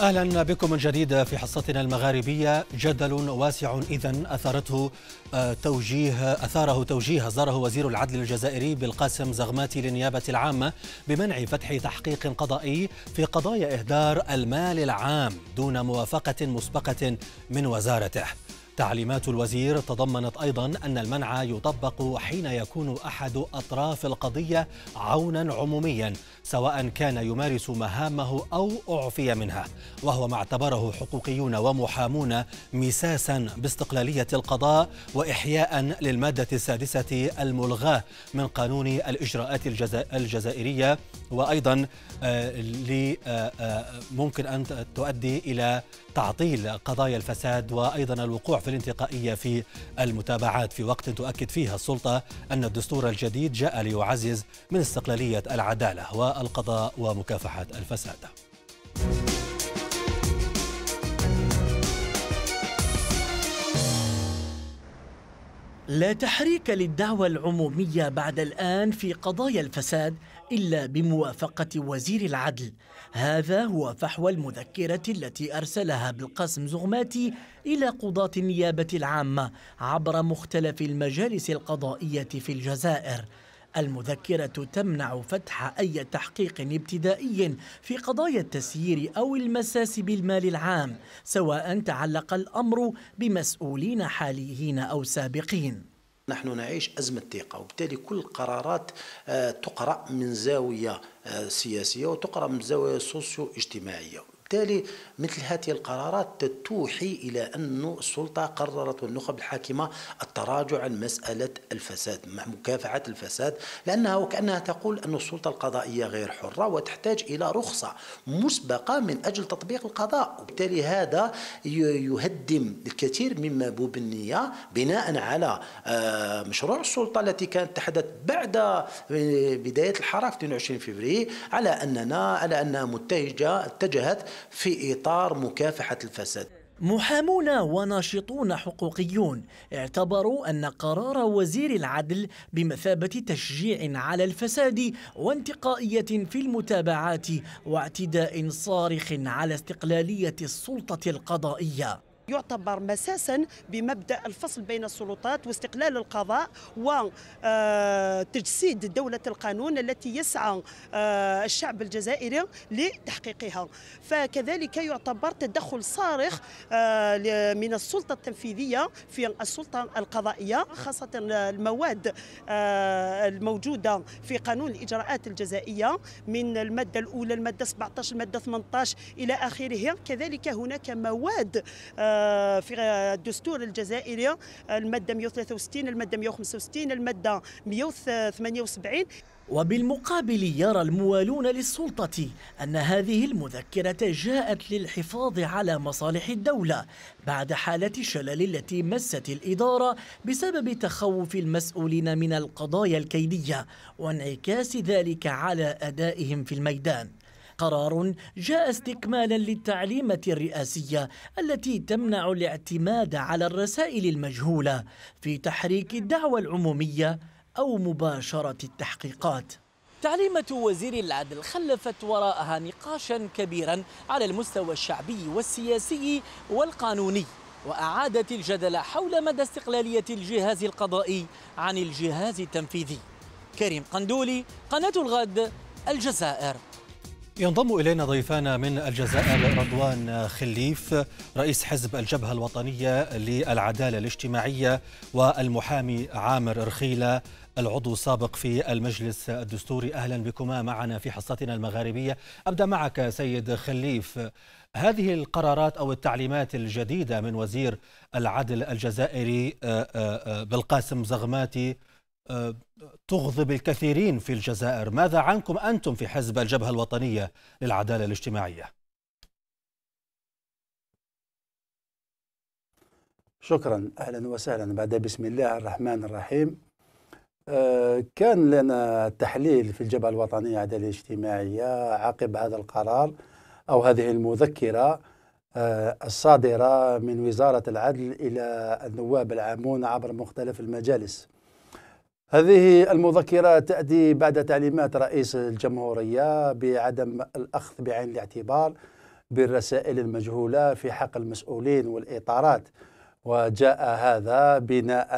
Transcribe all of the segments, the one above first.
اهلا بكم من جديد في حصتنا المغاربيه جدل واسع اذا اثارته آه، توجيه اثاره توجيه اصدره وزير العدل الجزائري بالقاسم زغماتي للنيابه العامه بمنع فتح تحقيق قضائي في قضايا اهدار المال العام دون موافقه مسبقه من وزارته. تعليمات الوزير تضمنت أيضا أن المنع يطبق حين يكون أحد أطراف القضية عونا عموميا سواء كان يمارس مهامه أو أعفي منها وهو ما اعتبره حقوقيون ومحامون مساسا باستقلالية القضاء وإحياء للمادة السادسة الملغاة من قانون الإجراءات الجزائرية وأيضا آه، آه، آه، ممكن أن تؤدي إلى تعطيل قضايا الفساد وأيضا الوقوع في الانتقائية في المتابعات في وقت تؤكد فيها السلطة أن الدستور الجديد جاء ليعزز من استقلالية العدالة والقضاء ومكافحة الفساد لا تحريك للدعوة العمومية بعد الآن في قضايا الفساد إلا بموافقة وزير العدل هذا هو فحوى المذكرة التي أرسلها بالقاسم زغماتي إلى قضاة النيابة العامة عبر مختلف المجالس القضائية في الجزائر المذكرة تمنع فتح أي تحقيق ابتدائي في قضايا التسيير أو المساس بالمال العام سواء تعلق الأمر بمسؤولين حاليين أو سابقين نحن نعيش أزمة ثقة وبالتالي كل القرارات آه، تقرأ من زاوية آه، سياسية وتقرأ من زاوية سوسيو اجتماعية بالتالي مثل هذه القرارات توحي إلى أن السلطة قررت والنخب الحاكمة التراجع عن مسألة الفساد مكافحة الفساد لأنها وكأنها تقول أن السلطة القضائية غير حرة وتحتاج إلى رخصة مسبقة من أجل تطبيق القضاء وبالتالي هذا يهدم الكثير مما بوبنية بناء على آه، مشروع السلطة التي كانت تحدث بعد آه، بداية الحراك 22 فبراير على أننا على أنها متجهة اتجهت في إطار مكافحة الفساد محامون وناشطون حقوقيون اعتبروا أن قرار وزير العدل بمثابة تشجيع على الفساد وانتقائية في المتابعات واعتداء صارخ على استقلالية السلطة القضائية يعتبر مساسا بمبدا الفصل بين السلطات واستقلال القضاء وتجسيد آه، دوله القانون التي يسعى آه، الشعب الجزائري لتحقيقها فكذلك يعتبر تدخل صارخ آه، من السلطه التنفيذيه في السلطه القضائيه خاصه المواد الموجوده في قانون الاجراءات الجزائيه من الماده الاولى الماده 17 الماده 18 الى اخره كذلك هناك مواد آه في الدستور الجزائري الماده 163 الماده 165 الماده 178 وبالمقابل يرى الموالون للسلطة أن هذه المذكرة جاءت للحفاظ على مصالح الدولة بعد حالة الشلل التي مست الإدارة بسبب تخوف المسؤولين من القضايا الكيدية وانعكاس ذلك على أدائهم في الميدان قرار جاء استكمالا للتعليمة الرئاسية التي تمنع الاعتماد على الرسائل المجهولة في تحريك الدعوة العمومية أو مباشرة التحقيقات تعليمة وزير العدل خلفت وراءها نقاشا كبيرا على المستوى الشعبي والسياسي والقانوني وأعادت الجدل حول مدى استقلالية الجهاز القضائي عن الجهاز التنفيذي كريم قندولي قناة الغد الجزائر ينضم إلينا ضيفانا من الجزائر رضوان خليف رئيس حزب الجبهة الوطنية للعدالة الاجتماعية والمحامي عامر رخيلة العضو السابق في المجلس الدستوري أهلا بكما معنا في حصتنا المغاربية أبدأ معك سيد خليف هذه القرارات أو التعليمات الجديدة من وزير العدل الجزائري آه، آه، آه، بالقاسم زغماتي تغضب الكثيرين في الجزائر ماذا عنكم أنتم في حزب الجبهة الوطنية للعدالة الاجتماعية شكرا أهلا وسهلا بعد بسم الله الرحمن الرحيم آه، كان لنا تحليل في الجبهة الوطنية للعدالة الاجتماعية عقب هذا القرار أو هذه المذكرة آه، الصادرة من وزارة العدل إلى النواب العامون عبر مختلف المجالس هذه المذكرة تأتي بعد تعليمات رئيس الجمهورية بعدم الأخذ بعين الاعتبار بالرسائل المجهولة في حق المسؤولين والإطارات وجاء هذا بناء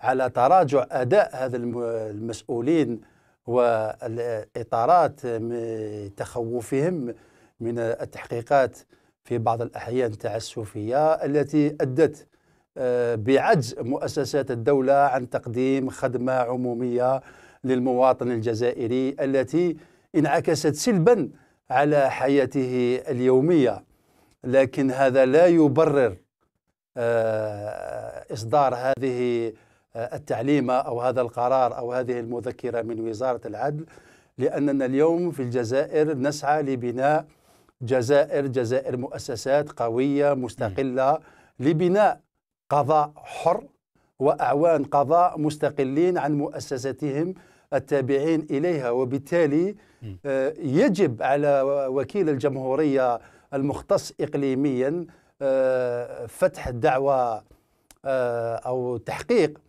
على تراجع أداء هذا المسؤولين والإطارات تخوفهم من التحقيقات في بعض الأحيان التعسفية التي أدت بعجز مؤسسات الدولة عن تقديم خدمة عمومية للمواطن الجزائري التي انعكست سلبا على حياته اليومية لكن هذا لا يبرر آه، إصدار هذه آه، التعليمة أو هذا القرار أو هذه المذكرة من وزارة العدل لأننا اليوم في الجزائر نسعى لبناء جزائر جزائر مؤسسات قوية مستقلة لبناء قضاء حر واعوان قضاء مستقلين عن مؤسساتهم التابعين اليها وبالتالي آه، يجب على وكيل الجمهوريه المختص اقليميا آه، فتح الدعوة آه، او تحقيق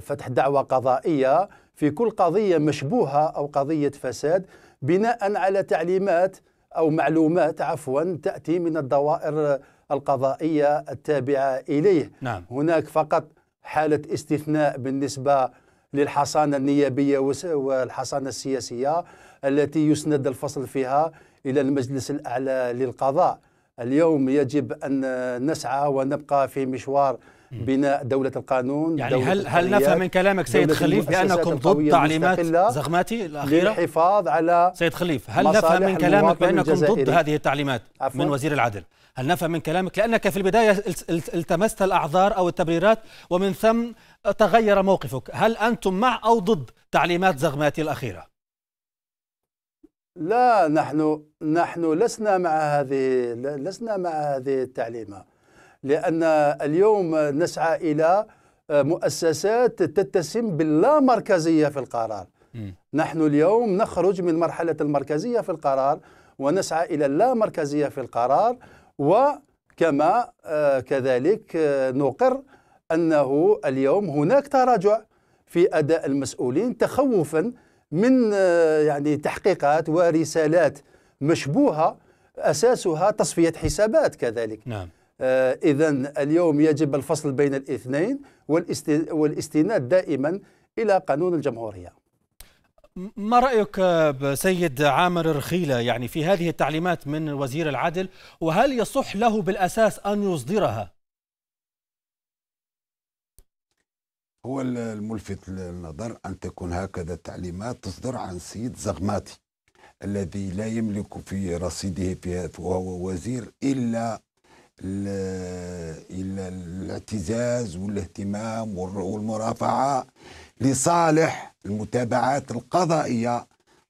فتح دعوه قضائيه في كل قضيه مشبوهه او قضيه فساد بناء على تعليمات او معلومات عفوا تاتي من الدوائر القضائية التابعة إليه نعم. هناك فقط حالة استثناء بالنسبة للحصانة النيابية والحصانة السياسية التي يسند الفصل فيها إلى المجلس الأعلى للقضاء اليوم يجب أن نسعى ونبقى في مشوار بناء دولة القانون يعني دولة هل هل نفهم من كلامك سيد خليف بأنكم ضد تعليمات زغماتي الأخيرة؟ للحفاظ على سيد خليف هل نفهم من كلامك بأنكم ضد هذه التعليمات عفوا؟ من وزير العدل؟ هل نفهم من كلامك لأنك في البداية التمست الأعذار أو التبريرات ومن ثم تغير موقفك هل أنتم مع أو ضد تعليمات زغماتي الأخيرة؟ لا نحن نحن لسنا مع هذه لسنا مع هذه التعليمات لأن اليوم نسعى إلى آه، مؤسسات تتسم باللامركزية في القرار م. نحن اليوم نخرج من مرحلة المركزية في القرار ونسعى إلى اللامركزية في القرار وكما آه، كذلك آه، نقر أنه اليوم هناك تراجع في أداء المسؤولين تخوفا من يعني تحقيقات ورسالات مشبوهه اساسها تصفيه حسابات كذلك نعم. آه، إذا اليوم يجب الفصل بين الاثنين والاستناد دائما إلى قانون الجمهورية ما رأيك سيد عامر رخيلة يعني في هذه التعليمات من وزير العدل وهل يصح له بالأساس أن يصدرها؟ هو الملفت للنظر أن تكون هكذا التعليمات تصدر عن سيد زغماتي الذي لا يملك في رصيده في وهو وزير إلا الاعتزاز والاهتمام والمرافعة لصالح المتابعات القضائية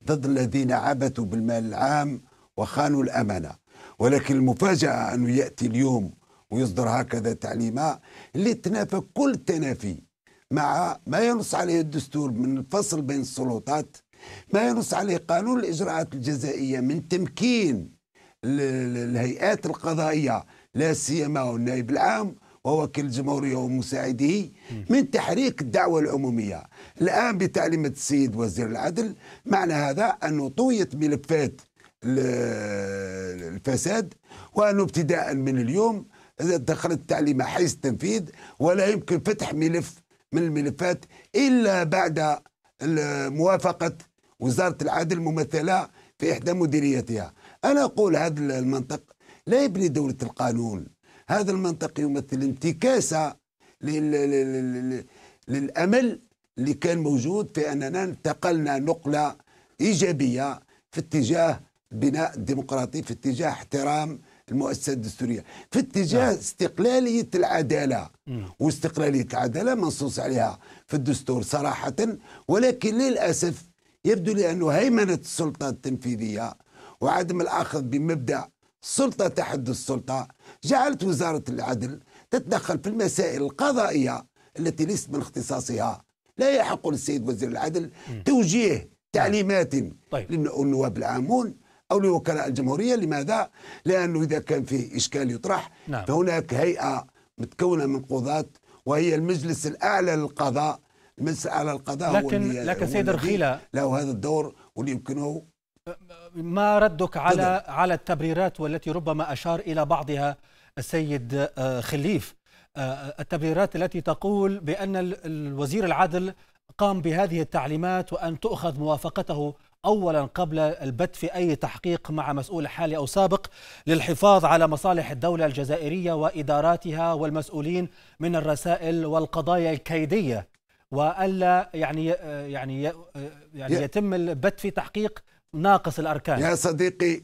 ضد الذين عبثوا بالمال العام وخانوا الأمانة ولكن المفاجأة أنه يأتي اليوم ويصدر هكذا تعليمات اللي تنافى كل التنافي مع ما ينص عليه الدستور من الفصل بين السلطات ما ينص عليه قانون الإجراءات الجزائية من تمكين الهيئات القضائية لا سيما والنائب العام ووكيل الجمهورية ومساعده من تحريك الدعوة العمومية الآن بتعليمة السيد وزير العدل معنى هذا أنه طويت ملفات الفساد وأنه ابتداء من اليوم دخلت التعليمة حيز التنفيذ ولا يمكن فتح ملف من الملفات إلا بعد موافقة وزارة العدل ممثلة في إحدى مديريتها أنا أقول هذا المنطق لا يبني دولة القانون هذا المنطق يمثل انتكاسة للأمل اللي كان موجود في أننا انتقلنا نقلة إيجابية في اتجاه بناء الديمقراطي في اتجاه احترام المؤسسه الدستوريه في اتجاه نعم. استقلاليه العداله واستقلاليه العداله منصوص عليها في الدستور صراحه ولكن للاسف يبدو لي انه هيمنه السلطه التنفيذيه وعدم الاخذ بمبدا سلطة تحد السلطة جعلت وزارة العدل تتدخل في المسائل القضائية التي ليست من اختصاصها لا يحق للسيد وزير العدل م. توجيه نعم. تعليمات طيب. للنواب العامون أو لوكلاء الجمهورية لماذا؟ لأنه إذا كان في إشكال يطرح نعم. فهناك هيئة متكونة من قضاة وهي المجلس الأعلى للقضاء المجلس الأعلى للقضاء لكن هو لكن سيد رخيلة له هذا الدور واللي يمكنه ما ردك على على التبريرات والتي ربما اشار الى بعضها السيد آه، خليف آه، آه، التبريرات التي تقول بان الوزير العدل قام بهذه التعليمات وان تؤخذ موافقته اولا قبل البت في اي تحقيق مع مسؤول حالي او سابق للحفاظ على مصالح الدوله الجزائريه واداراتها والمسؤولين من الرسائل والقضايا الكيديه والا يعني يعني يعني يتم البت في تحقيق ناقص الأركان يا صديقي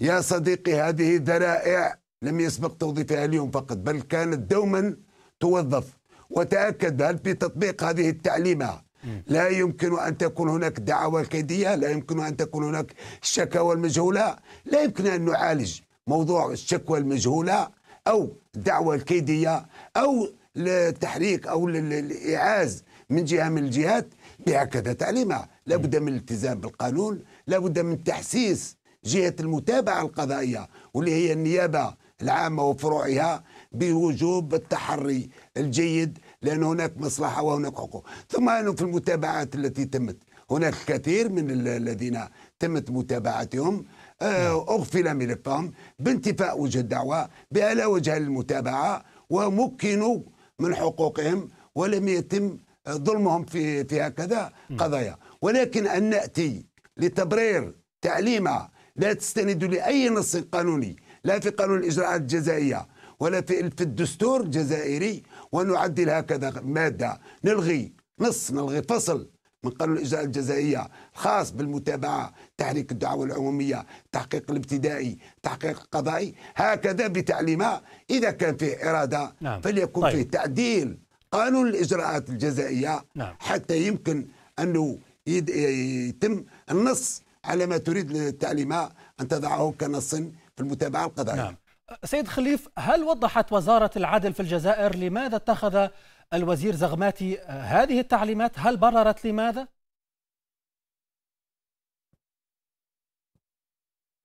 يا صديقي هذه ذرائع لم يسبق توظيفها اليوم فقط بل كانت دوما توظف وتأكد هل في تطبيق هذه التعليمات لا يمكن أن تكون هناك دعوى كيدية لا يمكن أن تكون هناك الشكاوى المجهولة لا يمكن أن نعالج موضوع الشكوى المجهولة أو الدعوى الكيدية أو التحريك أو الإعاز من جهة من الجهات بهكذا تعليمها لابد من الالتزام بالقانون لابد من تحسيس جهة المتابعة القضائية واللي هي النيابة العامة وفروعها بوجوب التحري الجيد لأن هناك مصلحة وهناك حقوق ثم انه في المتابعات التي تمت هناك كثير من الذين تمت متابعتهم آه، نعم. أغفل ملفهم بانتفاء وجه الدعوة بألا وجه المتابعة ومكنوا من حقوقهم ولم يتم ظلمهم في في هكذا نعم. قضايا ولكن أن نأتي لتبرير تعليمها لا تستند لأي نص قانوني لا في قانون الإجراءات الجزائية ولا في الدستور الجزائري ونعدل هكذا مادة نلغي نص نلغي فصل من قانون الاجراءات الجزائيه الخاص بالمتابعه تحريك الدعوه العموميه تحقيق الابتدائي تحقيق القضائي هكذا بتعليمه اذا كان فيه اراده نعم. فليكن طيب. فيه تعديل قانون الاجراءات الجزائيه نعم. حتى يمكن انه يتم النص على ما تريد التعليم أن تضعه كنص في المتابعة القضائية نعم. سيد خليف هل وضحت وزارة العدل في الجزائر لماذا اتخذ الوزير زغماتي هذه التعليمات هل بررت لماذا؟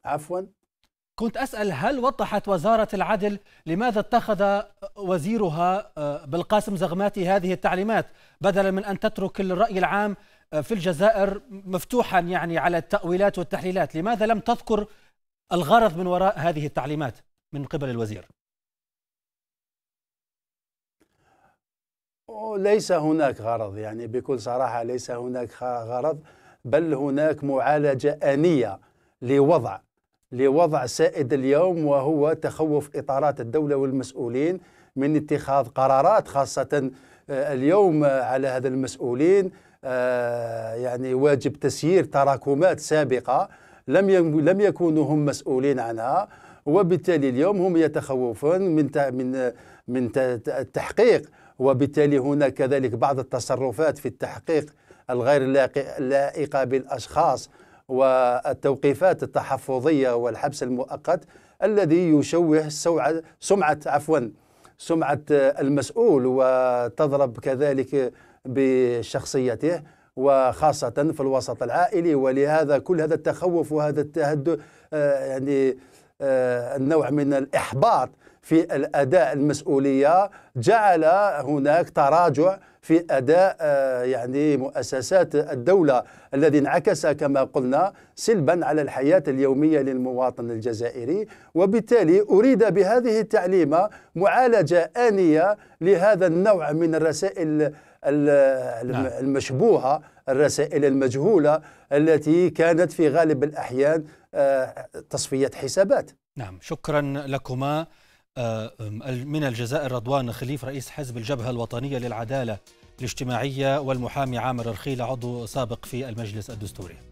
عفوا كنت أسأل هل وضحت وزارة العدل لماذا اتخذ وزيرها بالقاسم زغماتي هذه التعليمات بدلا من أن تترك الرأي العام في الجزائر مفتوحا يعني على التأويلات والتحليلات لماذا لم تذكر الغرض من وراء هذه التعليمات من قبل الوزير ليس هناك غرض يعني بكل صراحة ليس هناك غرض بل هناك معالجة آنية لوضع لوضع سائد اليوم وهو تخوف إطارات الدولة والمسؤولين من اتخاذ قرارات خاصة آه، اليوم على هذا المسؤولين آه، يعني واجب تسيير تراكمات سابقة لم لم يكونوا هم مسؤولين عنها وبالتالي اليوم هم يتخوفون من من من التحقيق وبالتالي هناك كذلك بعض التصرفات في التحقيق الغير لائقة بالأشخاص والتوقيفات التحفظية والحبس المؤقت الذي يشوه سمعة عفوا سمعة المسؤول وتضرب كذلك بشخصيته وخاصة في الوسط العائلي ولهذا كل هذا التخوف وهذا التهد آه، يعني آه، النوع من الإحباط في الاداء المسؤوليه جعل هناك تراجع في اداء آه، يعني مؤسسات الدوله الذي انعكس كما قلنا سلبا على الحياه اليوميه للمواطن الجزائري وبالتالي اريد بهذه التعليمه معالجه انيه لهذا النوع من الرسائل نعم. المشبوهه الرسائل المجهوله التي كانت في غالب الاحيان آه، تصفيه حسابات نعم شكرا لكما آه، من الجزائر رضوان خليف رئيس حزب الجبهة الوطنية للعدالة الاجتماعية والمحامي عامر رخيل عضو سابق في المجلس الدستوري